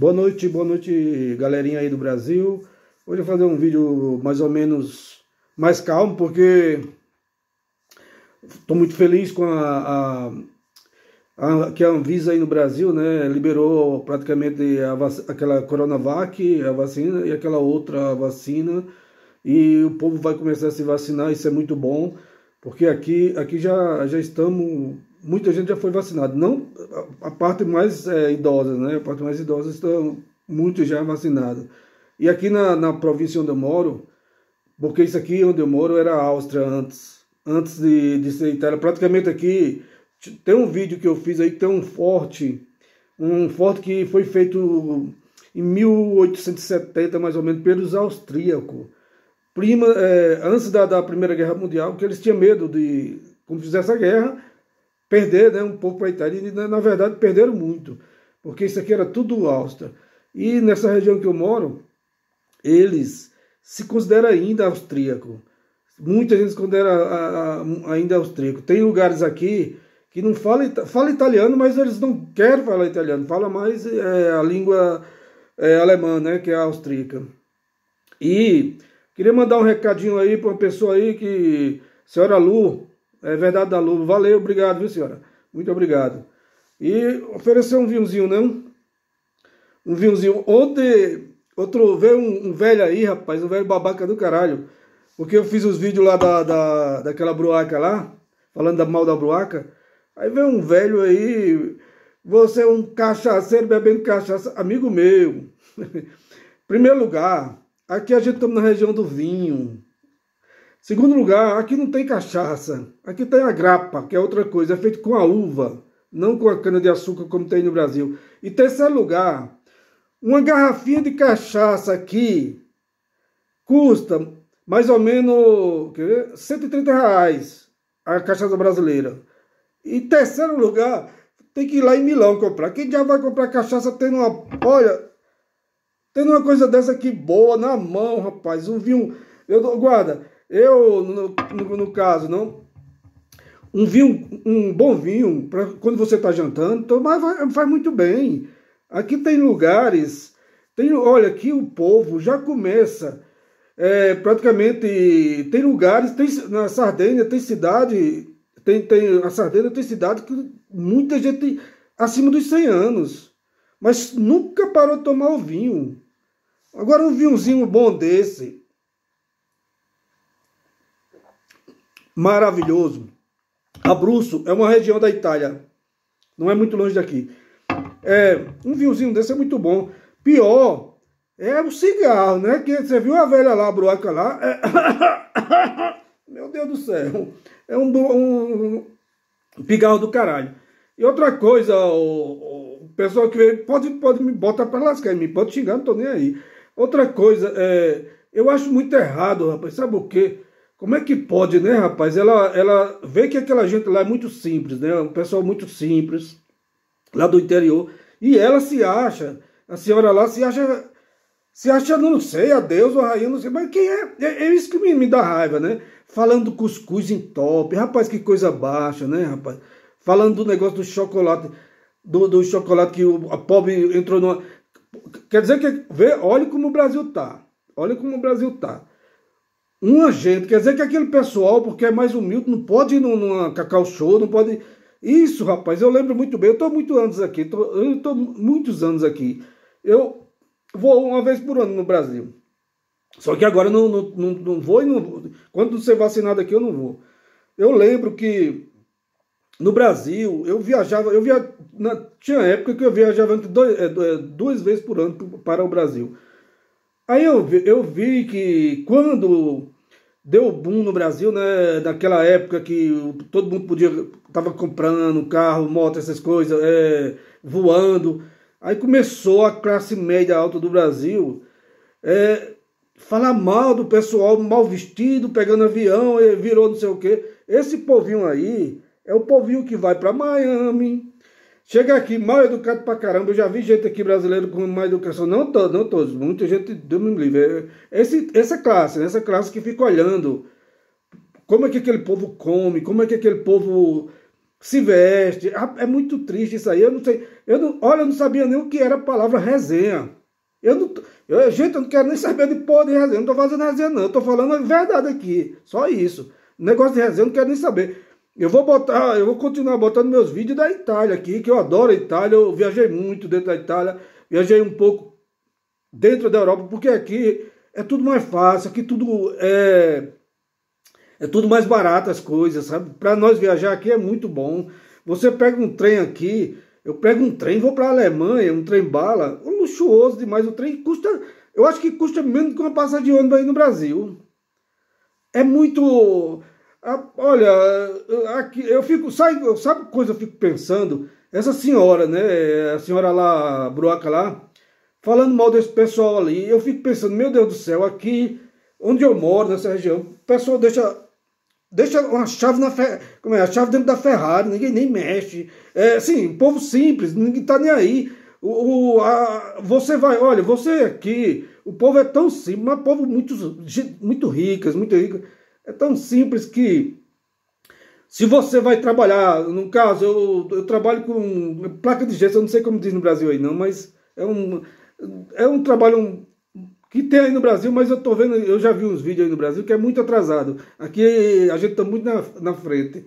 Boa noite, boa noite galerinha aí do Brasil. Hoje eu vou fazer um vídeo mais ou menos mais calmo, porque estou muito feliz com a, a, a, que a Anvisa aí no Brasil, né, liberou praticamente a aquela Coronavac, a vacina, e aquela outra vacina, e o povo vai começar a se vacinar, isso é muito bom. Porque aqui, aqui já, já estamos. Muita gente já foi vacinada. Não a parte mais é, idosa, né? A parte mais idosa estão muito já vacinada E aqui na, na província onde eu moro, porque isso aqui onde eu moro era a Áustria antes, antes de, de ser Itália. Praticamente aqui tem um vídeo que eu fiz aí que tem um forte, um forte que foi feito em 1870 mais ou menos pelos austríacos prima, é, antes da, da Primeira Guerra Mundial, que eles tinham medo de, como fizesse a guerra, perder né, um pouco para a Itália. E, né, na, verdade, perderam muito, porque isso aqui era tudo Áustria. E nessa região que eu moro, eles se consideram ainda austríaco. Muita gente se considera a, a, ainda austríaco. Tem lugares aqui que não fala, fala italiano, mas eles não querem falar italiano, fala mais é, a língua é, alemã, né, que é austríaca. E Queria mandar um recadinho aí para uma pessoa aí que. Senhora Lu, é verdade da Lu. Valeu, obrigado, viu, senhora? Muito obrigado. E oferecer um vinhozinho, não? Um vinhozinho. Ontem, outro, veio um, um, velho aí, rapaz, um velho babaca do caralho. Porque eu fiz os vídeos lá da, da, daquela bruaca lá, falando da, mal da bruaca. Aí veio um velho aí, você é um cachaceiro bebendo cachaça, amigo meu. Primeiro lugar, Aqui a gente está na região do vinho. Segundo lugar, aqui não tem cachaça. Aqui tem a grapa, que é outra coisa. É feito com a uva, não com a cana-de-açúcar como tem no Brasil. E terceiro lugar, uma garrafinha de cachaça aqui custa mais ou menos ver, 130 reais a cachaça brasileira. E terceiro lugar, tem que ir lá em Milão comprar. Quem já vai comprar cachaça tendo uma. Olha, Tendo uma coisa dessa aqui boa na mão, rapaz. Um vinho. Eu, guarda, eu, no, no, no caso, não. Um vinho, um bom vinho, para quando você está jantando, Mas vai, faz muito bem. Aqui tem lugares. Tem, olha, aqui o povo já começa. É, praticamente tem lugares, tem, na Sardenha tem cidade, tem, tem, a Sardenha tem cidade que muita gente acima dos 100 anos mas nunca parou de tomar o vinho. Agora, um vinhozinho bom desse, maravilhoso. Abruzzo é uma região da Itália, não é muito longe daqui. É, um vinhozinho desse é muito bom. Pior é o cigarro, né? Que você viu a velha lá, a broca lá. É... Meu Deus do céu. É um, um, um pigarro do caralho. E outra coisa, o, Pessoal que vem, pode, pode me botar para lascar, me pode xingar, não tô nem aí. Outra coisa, é, eu acho muito errado, rapaz, sabe o quê? Como é que pode, né, rapaz? Ela, ela vê que aquela gente lá é muito simples, né? Um pessoal muito simples, lá do interior. E ela se acha, a senhora lá se acha, se acha, não sei, a Deus ou a rainha, não sei, mas quem é? É, é isso que me, me dá raiva, né? Falando cuscuz em top, rapaz, que coisa baixa, né, rapaz? Falando do negócio do chocolate do, do chocolate que o a pobre entrou no. Quer dizer que. Vê, olha como o Brasil tá. Olha como o Brasil tá. Um agente, quer dizer que aquele pessoal, porque é mais humilde, não pode ir numa cacau show, não pode. Isso, rapaz, eu lembro muito bem. Eu estou muitos anos aqui, tô, eu estou muitos anos aqui. Eu vou uma vez por ano no Brasil. Só que agora não, não, não, não vou e não vou. Quando ser vacinado aqui, eu não vou. Eu lembro que no Brasil, eu viajava, eu via, na, tinha época que eu viajava dois, é, duas vezes por ano para o Brasil. Aí eu, eu vi que quando deu boom no Brasil, né, naquela época que todo mundo podia tava comprando carro, moto, essas coisas, é, voando. Aí começou a classe média alta do Brasil é, falar mal do pessoal mal vestido, pegando avião, virou não sei o quê. Esse povinho aí é o povinho que vai para Miami. Chega aqui mal educado pra caramba. Eu já vi gente aqui brasileiro com má educação. Não todos, não todos. Muita gente, Deus me livre. É, esse, essa classe, né? essa classe que fica olhando como é que aquele povo come, como é que aquele povo se veste. Ah, é muito triste isso aí. Eu não sei. Eu não, olha, eu não sabia nem o que era a palavra resenha. Eu não, eu, gente, eu não quero nem saber de porra de resenha. Eu não tô fazendo resenha, não. Eu tô falando a verdade aqui. Só isso. Negócio de resenha, eu não quero nem saber. Eu vou botar, eu vou continuar botando meus vídeos da Itália aqui, que eu adoro a Itália, eu viajei muito dentro da Itália, viajei um pouco dentro da Europa, porque aqui é tudo mais fácil, aqui tudo é é tudo mais barato as coisas, sabe? Para nós viajar aqui é muito bom. Você pega um trem aqui, eu pego um trem, vou para a Alemanha, um trem bala, é luxuoso demais, o trem custa, eu acho que custa menos que uma passagem de ônibus aí no Brasil. É muito ah, olha, eh, aqui, eu fico, sabe, que coisa eu fico pensando? Essa senhora, né? Eh, a senhora lá, a broca lá, falando mal desse pessoal ali. Eu fico pensando, meu Deus do céu, aqui onde eu moro, nessa região, o pessoal deixa, deixa uma chave na fer... Como é? A chave dentro da Ferrari, ninguém nem mexe. É, assim, povo simples, ninguém tá nem aí. O, o a, você vai, olha, você aqui, o povo é tão simples, mas povo muito, muito ricas, muito ricas. É tão simples que se você vai trabalhar, no caso, eu, eu trabalho com placa de gesso, eu não sei como diz no Brasil aí não, mas é um, é um trabalho que tem aí no Brasil, mas eu tô vendo, eu já vi uns vídeos aí no Brasil que é muito atrasado. Aqui a gente tá muito na, na frente.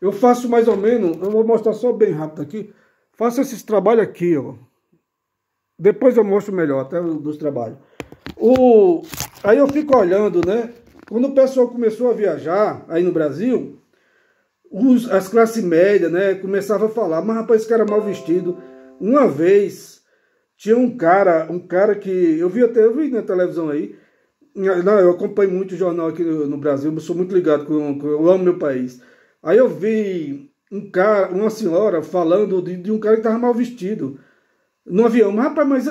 Eu faço mais ou menos, eu vou mostrar só bem rápido aqui. Faço esses trabalhos aqui, ó. Depois eu mostro melhor até dos trabalhos. O, aí eu fico olhando, né? Quando o pessoal começou a viajar aí no Brasil, os, as classes médias, né, começava a falar, mas rapaz, esse cara é mal vestido. Uma vez tinha um cara, um cara que eu vi até eu vi na televisão aí. Não, eu acompanho muito o jornal aqui no, no Brasil, eu sou muito ligado com, com, eu amo meu país. Aí eu vi um cara, uma senhora falando de, de um cara que estava mal vestido no avião. Mas, rapaz, mas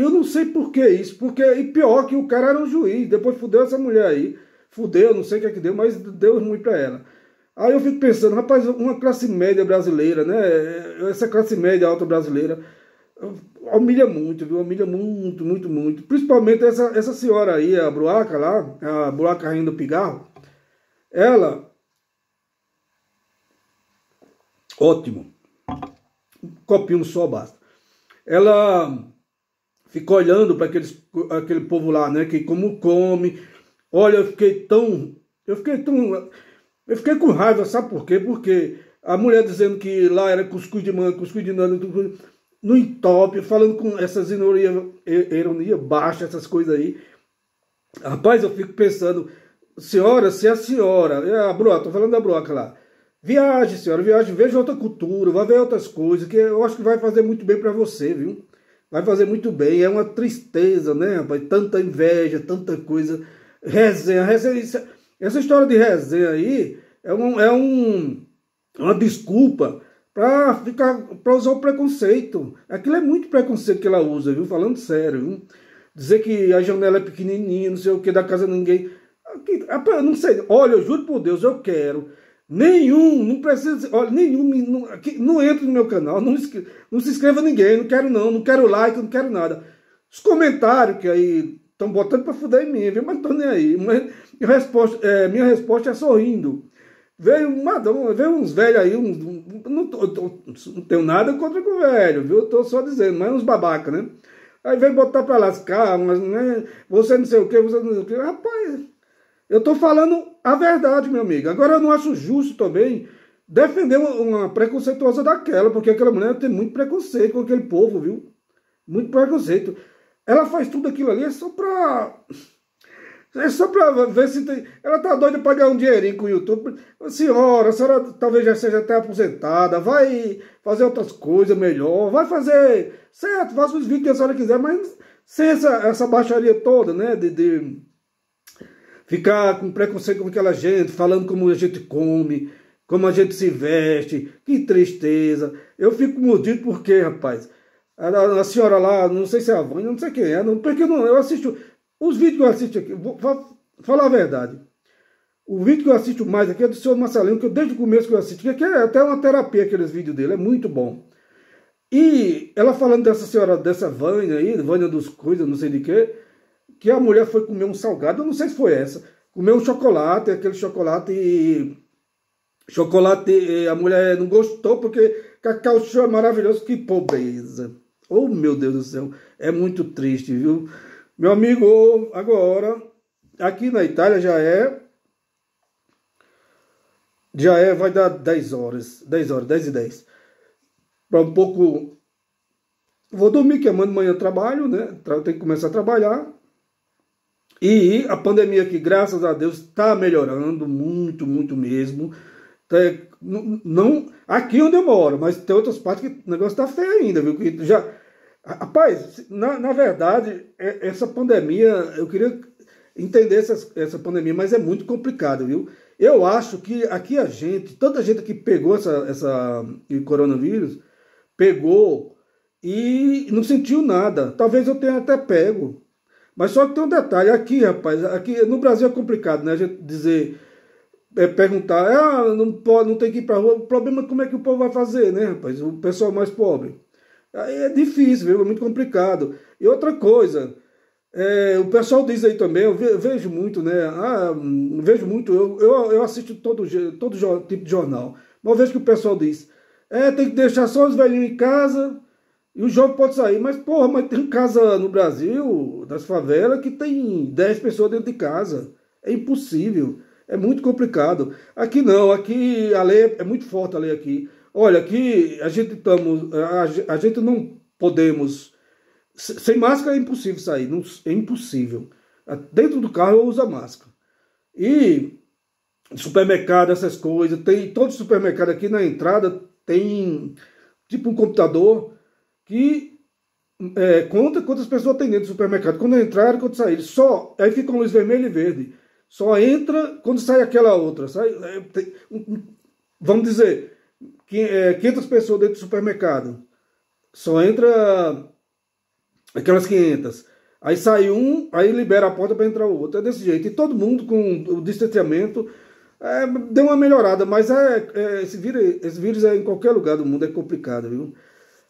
eu não sei por que isso, porque e pior que o cara era um juiz, depois fudeu essa mulher aí. Fudeu, não sei o que é que deu, mas deu ruim para ela. Aí eu fico pensando, rapaz, uma classe média brasileira, né? Essa classe média alta brasileira humilha muito, viu? Humilha muito, muito, muito. Principalmente essa, essa senhora aí, a Bruaca lá, a Bruaca Rainha do Pigarro, ela. Ótimo. Copinho só basta. Ela fica olhando para aquele povo lá, né? Que como come. Olha, eu fiquei tão. Eu fiquei tão. Eu fiquei com raiva, sabe por quê? Porque a mulher dizendo que lá era cuscuz de manga, cuscuz de nada, no entope, falando com essas ironias ironia baixa, essas coisas aí. Rapaz, eu fico pensando, senhora, se a senhora, é a broca, tô falando da broca lá, viaje, senhora, viaje, veja outra cultura, vai ver outras coisas, que eu acho que vai fazer muito bem para você, viu? vai fazer muito bem. É uma tristeza, né, rapaz? Tanta inveja, tanta coisa. Resenha, resenha. É, essa história de resenha aí é, um, é um, é uma desculpa para ficar para usar o preconceito. Aquilo é muito preconceito que ela usa, viu? Falando sério, viu? Dizer que a janela é pequenininha, não sei o que, da casa ninguém. Aqui, não sei, olha, eu juro por Deus, eu quero Nenhum, não precisa, olha, nenhum, não, aqui, não entre no meu canal, não, não se inscreva ninguém, não quero não, não quero like, não quero nada. Os comentários que aí estão botando para fuder em mim, viu? mas não tô nem aí. Mas, resposta, é, minha resposta é sorrindo. Veio uma veio uns velhos aí, uns, não, tô, tô, não tenho nada contra o velho, viu? Eu tô só dizendo, mas uns babaca, né? Aí veio botar para lascar, assim, mas né? você não sei o que, você não sei o que. Rapaz, eu estou falando a verdade, meu amigo. Agora eu não acho justo também defender uma preconceituosa daquela, porque aquela mulher tem muito preconceito com aquele povo, viu? Muito preconceito. Ela faz tudo aquilo ali é só para É só para ver se tem. Ela tá doida para ganhar um dinheirinho com o YouTube. Senhora, a senhora talvez já seja até aposentada. Vai fazer outras coisas melhor. Vai fazer. Certo, faça os vídeos que a senhora quiser, mas sem essa, essa baixaria toda, né? de, de ficar com preconceito com aquela gente, falando como a gente come, como a gente se veste, que tristeza. Eu fico mordido porque, rapaz, a, a senhora lá, não sei se é a Vânia, não sei quem é, não, porque não, eu assisto, os vídeos que eu assisto aqui, vou, vou falar a verdade, o vídeo que eu assisto mais aqui é do senhor Marcelino, que eu, desde o começo que eu assisto, que é até uma terapia aqueles vídeos dele, é muito bom. E ela falando dessa senhora, dessa Vânia aí, Vânia dos Coisas, não sei de quê, que a mulher foi comer um salgado, eu não sei se foi essa, comeu um chocolate, aquele chocolate. e Chocolate, eh, a mulher não gostou porque Cacau Show é maravilhoso, que pobreza. Oh meu Deus do céu, é muito triste, viu? Meu amigo, agora, aqui na Itália já é. Já é, vai dar 10 horas. 10 horas, 10 e 10. Para um pouco. Vou dormir, que é amanhã de manhã trabalho, né? Tenho que começar a trabalhar. E a pandemia que, graças a Deus, está melhorando muito, muito mesmo. Tá, não, não, aqui onde eu moro, mas tem outras partes que o negócio está feio ainda, viu? Que já, rapaz, na, na verdade, é, essa pandemia, eu queria entender essa, essa pandemia, mas é muito complicado, viu? Eu acho que aqui a gente, tanta gente que pegou essa, essa coronavírus, pegou e não sentiu nada. Talvez eu tenha até pego, mas só que tem um detalhe aqui, rapaz. Aqui no Brasil é complicado, né? A gente dizer, é, perguntar, ah, não, pode, não tem que ir para rua. O problema é como é que o povo vai fazer, né, rapaz? O pessoal mais pobre. Aí é difícil, viu? É muito complicado. E outra coisa, é, o pessoal diz aí também, eu vejo muito, né? Ah, vejo muito, eu, eu, eu assisto todo, todo tipo de jornal. Mas eu vejo que o pessoal diz, é, tem que deixar só os velhinhos em casa e o jovem pode sair, mas porra, mas tem casa no Brasil, das favelas, que tem 10 pessoas dentro de casa. É impossível. É muito complicado. Aqui não, aqui a lei é muito forte a lei aqui. Olha, aqui a gente estamos. A, a gente não podemos. Sem máscara é impossível sair. Não, é impossível. Dentro do carro eu uso a máscara. E supermercado, essas coisas. Tem todo supermercado aqui na entrada tem tipo um computador que é, conta quantas pessoas tem dentro do supermercado, quando entraram e quando saíram. Só, aí fica uma luz vermelha e verde. Só entra quando sai aquela outra. Sai, é, tem, vamos dizer, 500 é, pessoas dentro do supermercado. Só entra aquelas 500. Aí sai um, aí libera a porta para entrar o outro. É desse jeito. E todo mundo com o distanciamento é, deu uma melhorada, mas é, é, esse, vírus, esse vírus é em qualquer lugar do mundo é complicado, viu?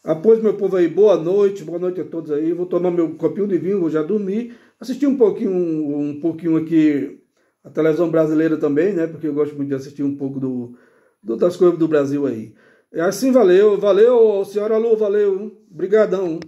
Após meu povo aí, boa noite, boa noite a todos aí. Vou tomar meu copinho de vinho, vou já dormir. Assistir um pouquinho, um, pouquinho aqui a televisão brasileira também, né? Porque eu gosto muito de assistir um pouco do, do das coisas do Brasil aí. É assim, valeu, valeu, senhora Lu, valeu. Brigadão.